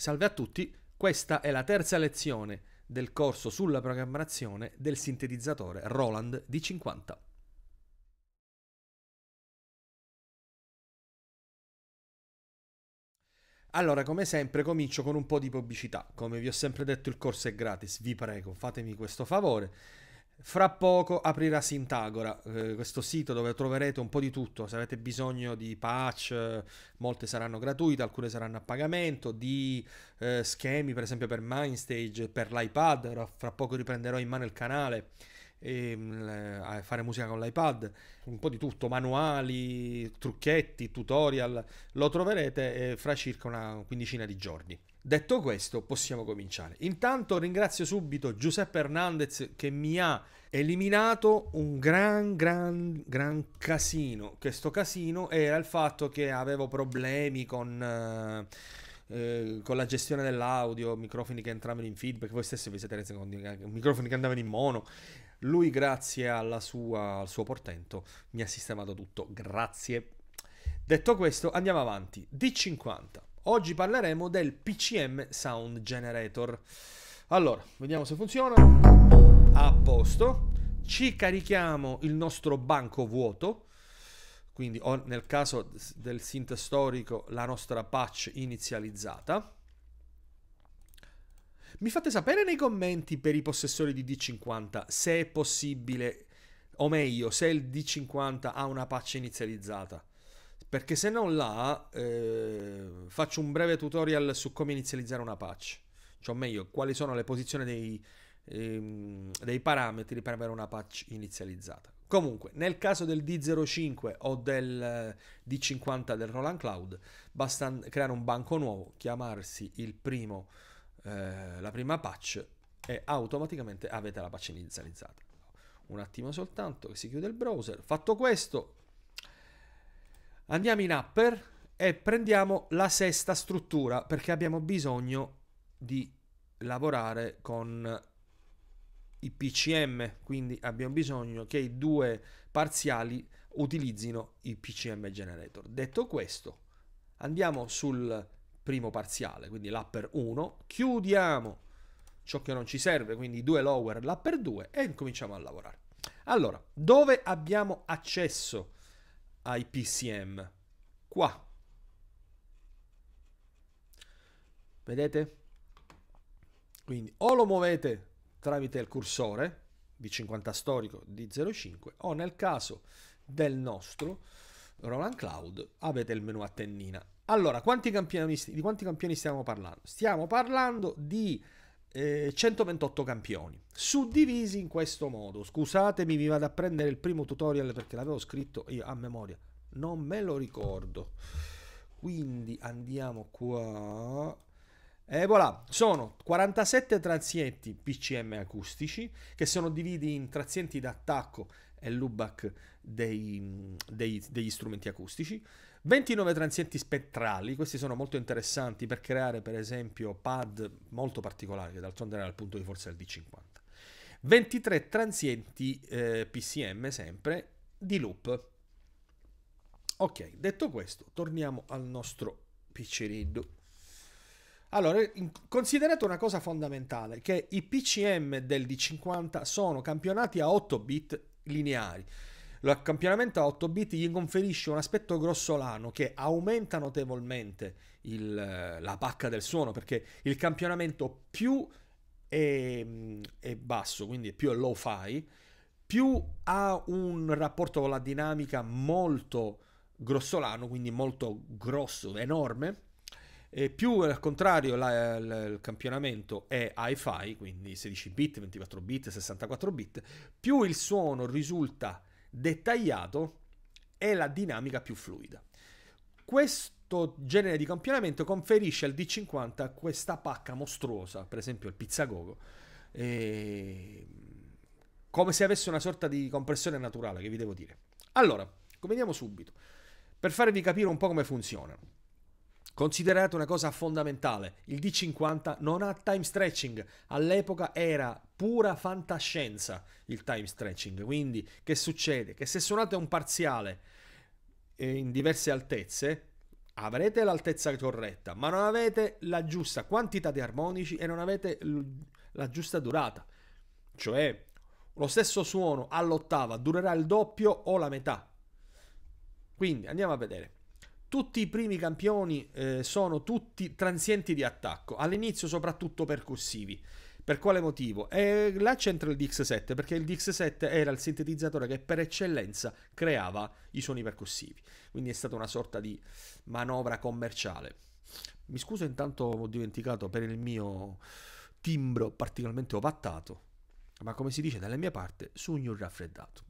Salve a tutti, questa è la terza lezione del corso sulla programmazione del sintetizzatore Roland D50. Allora, come sempre, comincio con un po' di pubblicità. Come vi ho sempre detto, il corso è gratis, vi prego, fatemi questo favore fra poco aprirà Sintagora, eh, questo sito dove troverete un po' di tutto, se avete bisogno di patch, molte saranno gratuite, alcune saranno a pagamento, di eh, schemi per esempio per Mindstage, per l'iPad, fra poco riprenderò in mano il canale e, ehm, fare musica con l'iPad, un po' di tutto, manuali, trucchetti, tutorial, lo troverete eh, fra circa una quindicina di giorni. Detto questo, possiamo cominciare. Intanto ringrazio subito Giuseppe Hernandez che mi ha eliminato un gran, gran, gran casino. Questo casino era il fatto che avevo problemi con... Eh, eh, con la gestione dell'audio, microfoni che entravano in feedback, voi stessi vi siete resi conto, eh, microfoni che andavano in mono, lui, grazie sua, al suo portento, mi ha sistemato tutto. Grazie. Detto questo, andiamo avanti. D50. Oggi parleremo del PCM Sound Generator. Allora, vediamo se funziona. A posto. Ci carichiamo il nostro banco vuoto quindi nel caso del synth storico la nostra patch inizializzata mi fate sapere nei commenti per i possessori di D50 se è possibile, o meglio, se il D50 ha una patch inizializzata. Perché se non l'ha, eh, faccio un breve tutorial su come inizializzare una patch. Cioè, o meglio, quali sono le posizioni dei, ehm, dei parametri per avere una patch inizializzata. Comunque, nel caso del D05 o del eh, D50 del Roland Cloud, basta creare un banco nuovo, chiamarsi il primo eh, la prima patch e automaticamente ah, avete la patch inizializzata. Un attimo soltanto che si chiude il browser. Fatto questo, andiamo in upper e prendiamo la sesta struttura perché abbiamo bisogno di lavorare con i PCM, quindi abbiamo bisogno che i due parziali utilizzino i PCM generator. Detto questo, andiamo sul primo parziale, quindi l'upper 1, chiudiamo ciò che non ci serve, quindi due lower, l'upper 2 e cominciamo a lavorare. Allora, dove abbiamo accesso ai PCM? Qua. Vedete? Quindi o lo muovete tramite il cursore di 50 storico di 0,5 o nel caso del nostro Roland Cloud avete il menu a tennina allora, quanti di quanti campioni stiamo parlando? Stiamo parlando di eh, 128 campioni, suddivisi in questo modo. Scusatemi, mi vado a prendere il primo tutorial perché l'avevo scritto io a memoria. Non me lo ricordo. Quindi andiamo qua. E eh, voilà, sono 47 transienti PCM acustici che sono divisi in transienti d'attacco e l'UBAC dei, dei, degli strumenti acustici. 29 transienti spettrali, questi sono molto interessanti per creare per esempio pad molto particolari, che d'altronde era il punto di forza del D50. 23 transienti eh, PCM sempre di loop. Ok, detto questo, torniamo al nostro picciriddo. Allora, considerate una cosa fondamentale, che i PCM del D50 sono campionati a 8 bit lineari. L'accampianamento a 8 bit gli conferisce un aspetto grossolano che aumenta notevolmente il, eh, la pacca del suono perché il campionamento più è, mm, è basso, quindi più è low fi, più ha un rapporto con la dinamica molto grossolano, quindi molto grosso, enorme, e più al contrario la, la, il campionamento è hi-fi, quindi 16 bit, 24 bit, 64 bit, più il suono risulta dettagliato e la dinamica più fluida. Questo genere di campionamento conferisce al D50 questa pacca mostruosa, per esempio il pizzagogo, e... come se avesse una sorta di compressione naturale, che vi devo dire. Allora, cominciamo subito, per farvi capire un po' come funzionano. Considerate una cosa fondamentale, il D50 non ha time stretching, all'epoca era pura fantascienza il time stretching, quindi che succede? Che se suonate un parziale eh, in diverse altezze, avrete l'altezza corretta, ma non avete la giusta quantità di armonici e non avete la giusta durata. Cioè, lo stesso suono all'ottava durerà il doppio o la metà. Quindi andiamo a vedere. Tutti i primi campioni eh, sono tutti transienti di attacco, all'inizio soprattutto percussivi. Per quale motivo? E eh, là c'entra il DX7, perché il DX7 era il sintetizzatore che per eccellenza creava i suoni percussivi, quindi è stata una sorta di manovra commerciale. Mi scuso intanto ho dimenticato per il mio timbro particolarmente ovattato, ma come si dice dalle mie parti, sugno raffreddato.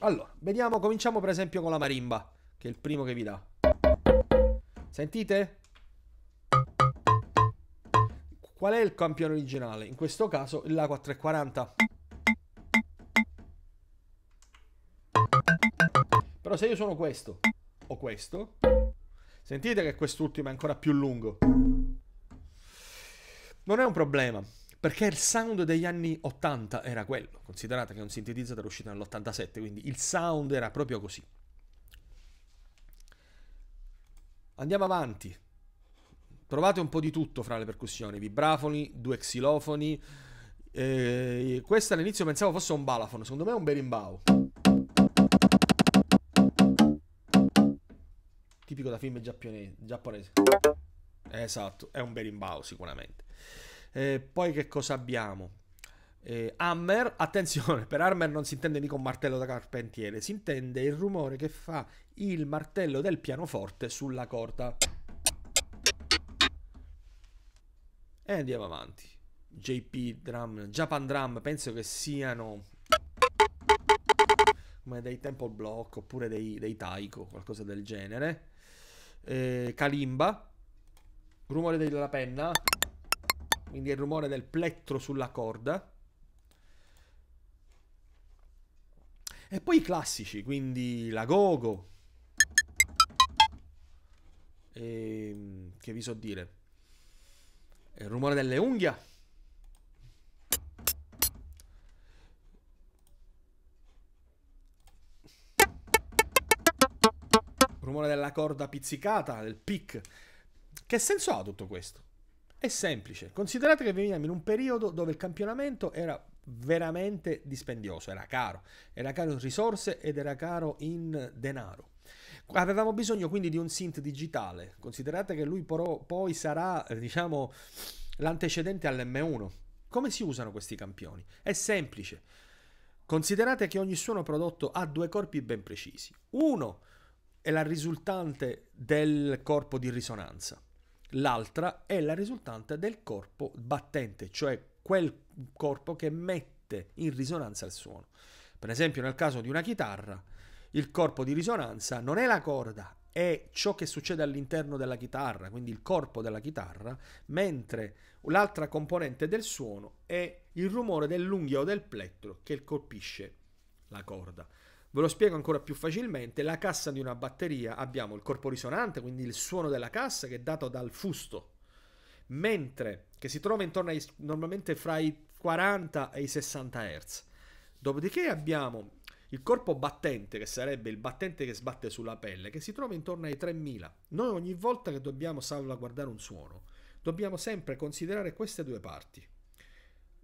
Allora, vediamo, cominciamo per esempio con la marimba, che è il primo che vi dà. Sentite? Qual è il campione originale? In questo caso il La 440. Però se io sono questo o questo, sentite che quest'ultimo è ancora più lungo. Non è un problema, perché il sound degli anni 80 era quello. Considerate che è un sintetizzatore uscito nell'87, quindi il sound era proprio così. Andiamo avanti. Trovate un po' di tutto fra le percussioni, vibrafoni, due xilofoni. Eh, questa all'inizio pensavo fosse un balafono, secondo me è un berimbau. Tipico da film giapponese. Esatto, è un berimbau sicuramente. Eh, poi che cosa abbiamo? Eh, hammer, attenzione, per hammer non si intende mica un martello da carpentiere, si intende il rumore che fa il martello del pianoforte sulla corda. E andiamo avanti. JP Drum, Japan Drum, penso che siano come dei Temple Block oppure dei, dei Taiko, qualcosa del genere. Eh, kalimba, rumore della penna, quindi il rumore del plettro sulla corda. E poi i classici, quindi la Gogo. E, ehm, che vi so dire? Eh, il rumore delle unghie. rumore della corda pizzicata, del pic. Che senso ha tutto questo? È semplice. Considerate che veniamo in un periodo dove il campionamento era veramente dispendioso, era caro, era caro in risorse ed era caro in denaro. Avevamo bisogno quindi di un synth digitale, considerate che lui però poi sarà, diciamo, l'antecedente all'M1. Come si usano questi campioni? È semplice. Considerate che ogni suono prodotto ha due corpi ben precisi. Uno è la risultante del corpo di risonanza, l'altra è la risultante del corpo battente, cioè quel corpo che mette in risonanza il suono. Per esempio nel caso di una chitarra, il corpo di risonanza non è la corda, è ciò che succede all'interno della chitarra, quindi il corpo della chitarra, mentre l'altra componente del suono è il rumore dell'unghia o del plettro che colpisce la corda. Ve lo spiego ancora più facilmente, la cassa di una batteria abbiamo il corpo risonante, quindi il suono della cassa che è dato dal fusto mentre che si trova intorno ai, normalmente fra i 40 e i 60 Hz. Dopodiché abbiamo il corpo battente, che sarebbe il battente che sbatte sulla pelle, che si trova intorno ai 3000. Noi ogni volta che dobbiamo salvaguardare un suono, dobbiamo sempre considerare queste due parti.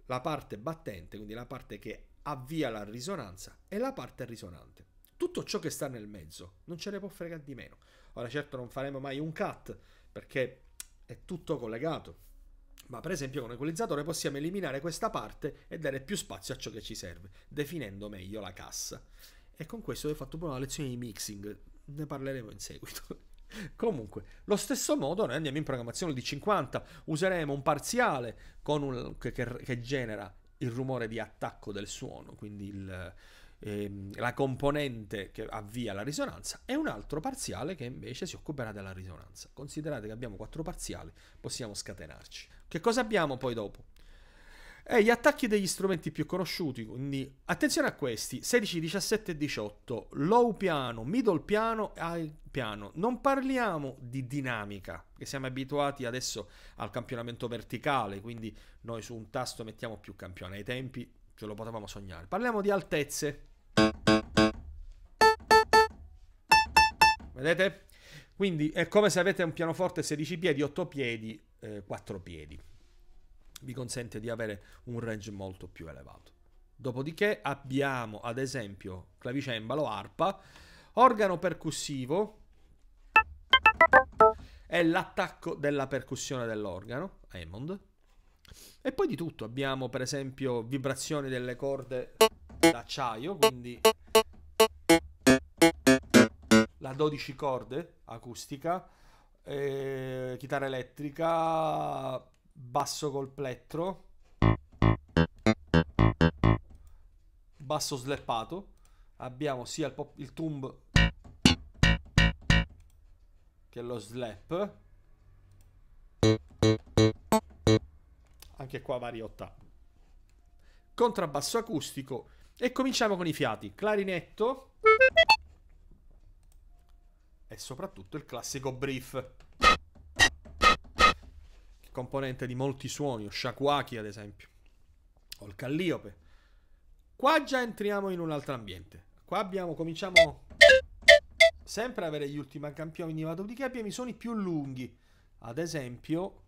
La parte battente, quindi la parte che avvia la risonanza, e la parte risonante. Tutto ciò che sta nel mezzo non ce ne può fregare di meno. Ora certo non faremo mai un cut, perché è tutto collegato. Ma per esempio con l'equalizzatore possiamo eliminare questa parte e dare più spazio a ciò che ci serve, definendo meglio la cassa. E con questo ho fatto pure una lezione di mixing, ne parleremo in seguito. Comunque, lo stesso modo noi andiamo in programmazione di 50, useremo un parziale un, che, che, genera il rumore di attacco del suono, quindi il, Ehm, la componente che avvia la risonanza e un altro parziale che invece si occuperà della risonanza. Considerate che abbiamo quattro parziali, possiamo scatenarci. Che cosa abbiamo poi dopo? E eh, gli attacchi degli strumenti più conosciuti, quindi attenzione a questi, 16, 17 e 18, low piano, middle piano, high piano. Non parliamo di dinamica, che siamo abituati adesso al campionamento verticale, quindi noi su un tasto mettiamo più campione ai tempi, ce lo potevamo sognare. Parliamo di altezze, vedete? Quindi è come se avete un pianoforte 16 piedi, 8 piedi, eh, 4 piedi. Vi consente di avere un range molto più elevato. Dopodiché abbiamo ad esempio clavicembalo, arpa, organo percussivo e l'attacco della percussione dell'organo, Hammond. E poi di tutto abbiamo per esempio vibrazioni delle corde d'acciaio, quindi la 12 corde acustica, eh, chitarra elettrica, basso col plettro, basso slappato. Abbiamo sia il, pop, il tumb che lo slap. Anche qua varie ottave. Contrabbasso acustico e cominciamo con i fiati. Clarinetto e soprattutto il classico brief. Il componente di molti suoni, o shakuaki ad esempio, o il calliope. Qua già entriamo in un altro ambiente. Qua abbiamo, cominciamo sempre ad avere gli ultimi campioni, ma che abbiamo i suoni più lunghi. Ad esempio...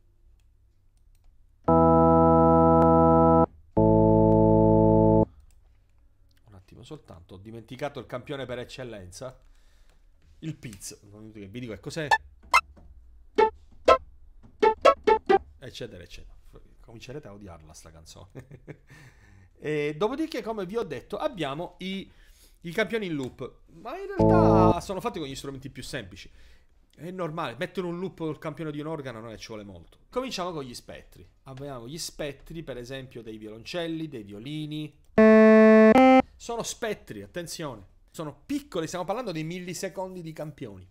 Un attimo soltanto, ho dimenticato il campione per eccellenza. Il pizzo. Vi dico che cos'è. Eccetera, eccetera. Comincerete a odiarla sta canzone. e dopodiché, come vi ho detto, abbiamo i, i campioni in loop. Ma in realtà sono fatti con gli strumenti più semplici. È normale, mettere un loop col campione di un organo non è ci vuole molto. Cominciamo con gli spettri. Abbiamo gli spettri, per esempio, dei violoncelli, dei violini. Sono spettri, attenzione sono piccole, stiamo parlando di millisecondi di campioni.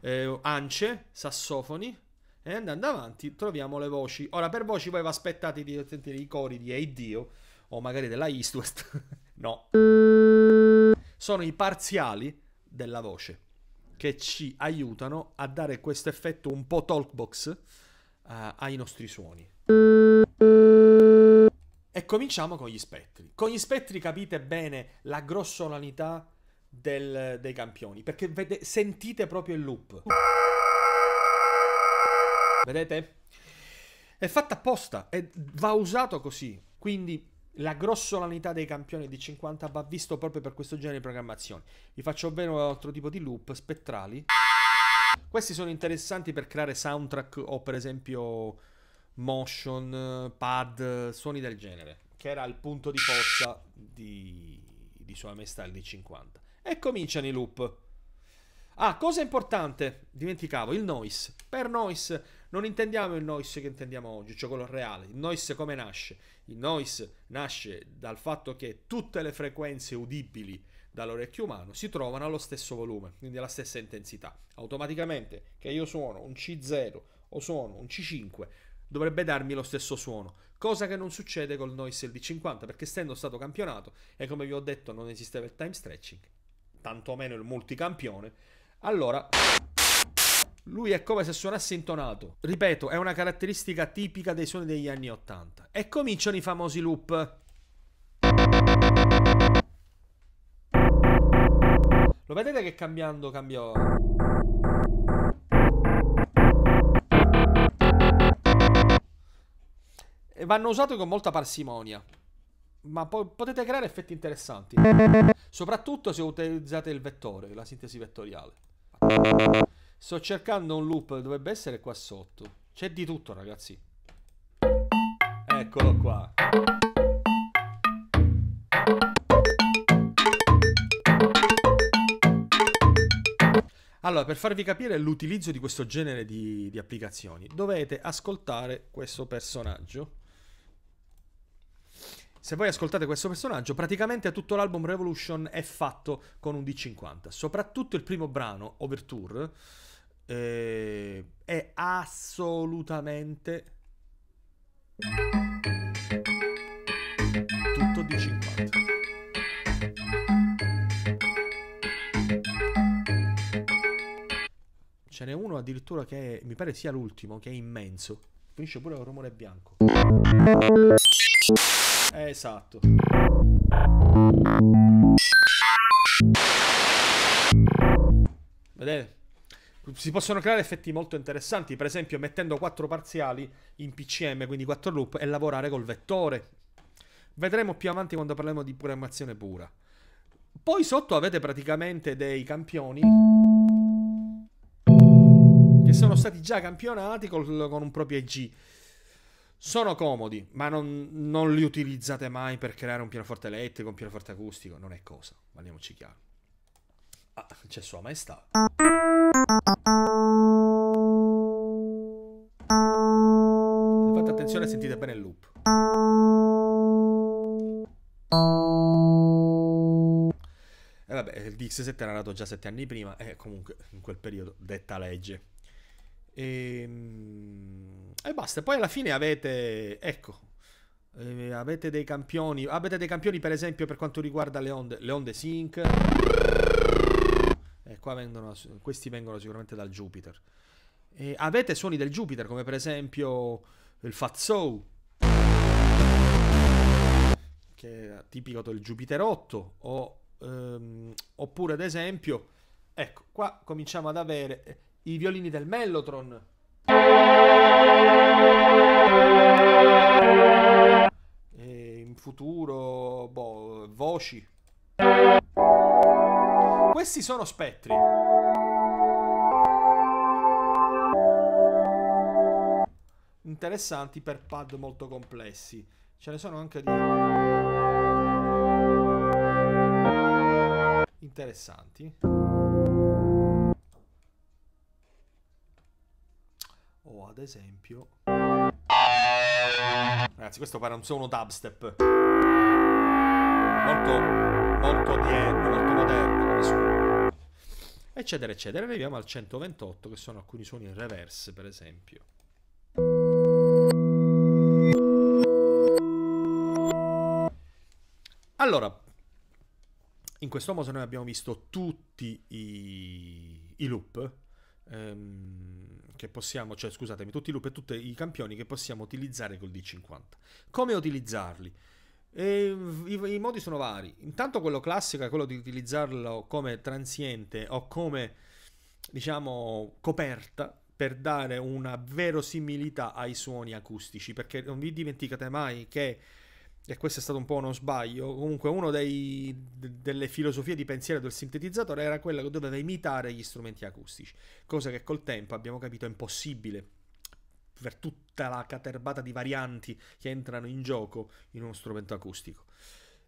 Eh, ance, sassofoni, e andando avanti troviamo le voci. Ora, per voci voi vi aspettate di sentire i cori di Hey Dio o magari della Eastwest. no. Sono i parziali della voce che ci aiutano a dare questo effetto un po' talkbox uh, ai nostri suoni. E cominciamo con gli spettri. Con gli spettri capite bene la grossolanità del, dei campioni. Perché vede, sentite proprio il loop. Vedete? È fatta apposta e va usato così. Quindi la grossolanità dei campioni di 50 va visto proprio per questo genere di programmazione. Vi faccio vedere un altro tipo di loop spettrali. Questi sono interessanti per creare soundtrack o per esempio motion, pad, suoni del genere, che era il punto di forza di, di Sua Maestà il D50 e cominciano i loop. Ah, cosa importante, dimenticavo, il noise. Per noise non intendiamo il noise che intendiamo oggi, cioè quello reale. Il noise come nasce? Il noise nasce dal fatto che tutte le frequenze udibili dall'orecchio umano si trovano allo stesso volume, quindi alla stessa intensità. Automaticamente che io suono un C0 o suono un C5 dovrebbe darmi lo stesso suono, cosa che non succede col noise LD50 perché essendo stato campionato e come vi ho detto non esisteva il time stretching tantomeno il multicampione, allora lui è come se suonasse intonato. Ripeto, è una caratteristica tipica dei suoni degli anni 80. E cominciano i famosi loop. Lo vedete che cambiando cambiò. E vanno usati con molta parsimonia ma po- potete creare effetti interessanti, soprattutto se utilizzate il vettore, la sintesi vettoriale. Sto cercando un loop, dovrebbe essere qua sotto. C'è di tutto, ragazzi. Eccolo qua. Allora, per farvi capire l'utilizzo di questo genere di, di applicazioni, dovete ascoltare questo personaggio se voi ascoltate questo personaggio, praticamente tutto l'album Revolution è fatto con un D50. Soprattutto il primo brano, Overture, eh, è assolutamente tutto D50. Ce n'è uno addirittura che è, mi pare sia l'ultimo, che è immenso. Finisce pure un rumore bianco. Eh, esatto. Vedete? Si possono creare effetti molto interessanti, per esempio mettendo quattro parziali in PCM, quindi quattro loop, e lavorare col vettore. Vedremo più avanti quando parliamo di programmazione pura. Poi sotto avete praticamente dei campioni che sono stati già campionati col, con un proprio EG. Sono comodi, ma non, non, li utilizzate mai per creare un pianoforte elettrico, un pianoforte acustico. Non è cosa, parliamoci chiaro. Ah, c'è Sua Maestà. fate attenzione sentite bene il loop. E eh, vabbè, il DX7 era nato già 7 anni prima, e eh, comunque in quel periodo detta legge. Ehm... E basta, poi alla fine avete, ecco, eh, avete dei campioni, avete dei campioni per esempio per quanto riguarda le onde, le onde sync. Eh, qua vengono, questi vengono sicuramente dal Jupiter. E avete suoni del Jupiter come per esempio il Fazzo, che è tipico del Jupiterotto, o, ehm, oppure ad esempio, ecco, qua cominciamo ad avere i violini del Mellotron e in futuro, boh, voci. Questi sono spettri. Interessanti per pad molto complessi. Ce ne sono anche di... Interessanti. ad esempio... Ragazzi, questo pare un suono dubstep. Molto, molto odierno, molto moderno Eccetera, eccetera. Arriviamo al 128, che sono alcuni suoni in reverse, per esempio. Allora, in questo modo noi abbiamo visto tutti i, i loop ehm, che possiamo, cioè scusatemi, tutti i loop e tutti i campioni che possiamo utilizzare col D50. Come utilizzarli? E, ehm, i, i, modi sono vari. Intanto quello classico è quello di utilizzarlo come transiente o come diciamo coperta per dare una verosimilità ai suoni acustici, perché non vi dimenticate mai che e questo è stato un po' uno sbaglio, comunque una delle filosofie di pensiero del sintetizzatore era quella che doveva imitare gli strumenti acustici, cosa che col tempo abbiamo capito è impossibile per tutta la caterbata di varianti che entrano in gioco in uno strumento acustico.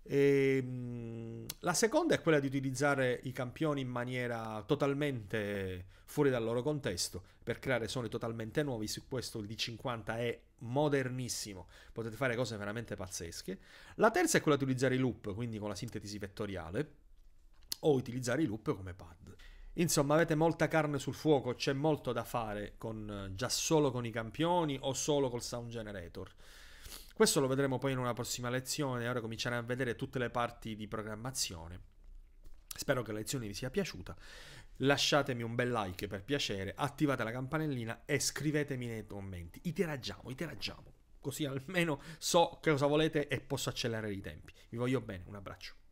E, ehm, la seconda è quella di utilizzare i campioni in maniera totalmente fuori dal loro contesto per creare suoni totalmente nuovi. Su questo il D50 è modernissimo, potete fare cose veramente pazzesche. La terza è quella di utilizzare i loop, quindi con la sintesi vettoriale, o utilizzare i loop come pad. Insomma, avete molta carne sul fuoco, c'è molto da fare con, già solo con i campioni o solo col sound generator. Questo lo vedremo poi in una prossima lezione, ora cominceremo a vedere tutte le parti di programmazione. Spero che la lezione vi sia piaciuta. Lasciatemi un bel like per piacere, attivate la campanellina e scrivetemi nei commenti. Iteraggiamo, iteraggiamo, così almeno so che cosa volete e posso accelerare i tempi. Vi voglio bene, un abbraccio.